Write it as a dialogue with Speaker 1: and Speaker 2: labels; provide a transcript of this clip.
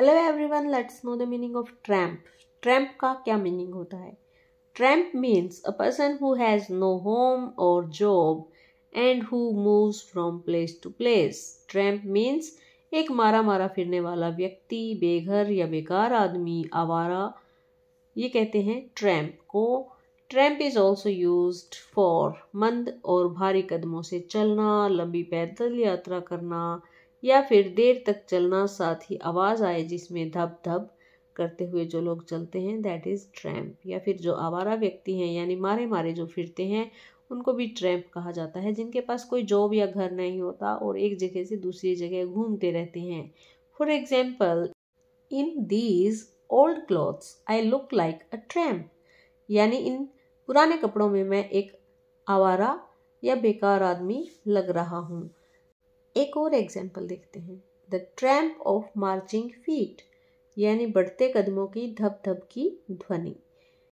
Speaker 1: hello everyone let's know the meaning of tramp tramp का क्या meaning होता है tramp means a person who has no home और job and who moves from place to place tramp means एक मारा मारा फिरने वाला व्यक्ति बेघर या बेकार आदमी आवारा ये कहते हैं ट्रैम्प को tramp is also use for मंद और भारी कदमों से चलना लंबी पैदल यात्रा करना या फिर देर तक चलना साथ ही आवाज़ आए जिसमें धब धब करते हुए जो लोग चलते हैं दैट इज़ ट्रैम्प या फिर जो आवारा व्यक्ति हैं यानी मारे मारे जो फिरते हैं उनको भी ट्रैम्प कहा जाता है जिनके पास कोई जॉब या घर नहीं होता और एक जगह से दूसरी जगह घूमते रहते हैं for example in these old clothes I look like a tramp यानी इन पुराने कपड़ों में मैं एक आवारा या बेकार आदमी लग रहा हूँ एक और एग्जाम्पल देखते हैं the tramp of marching feet यानी बढ़ते कदमों की धप धप की ध्वनि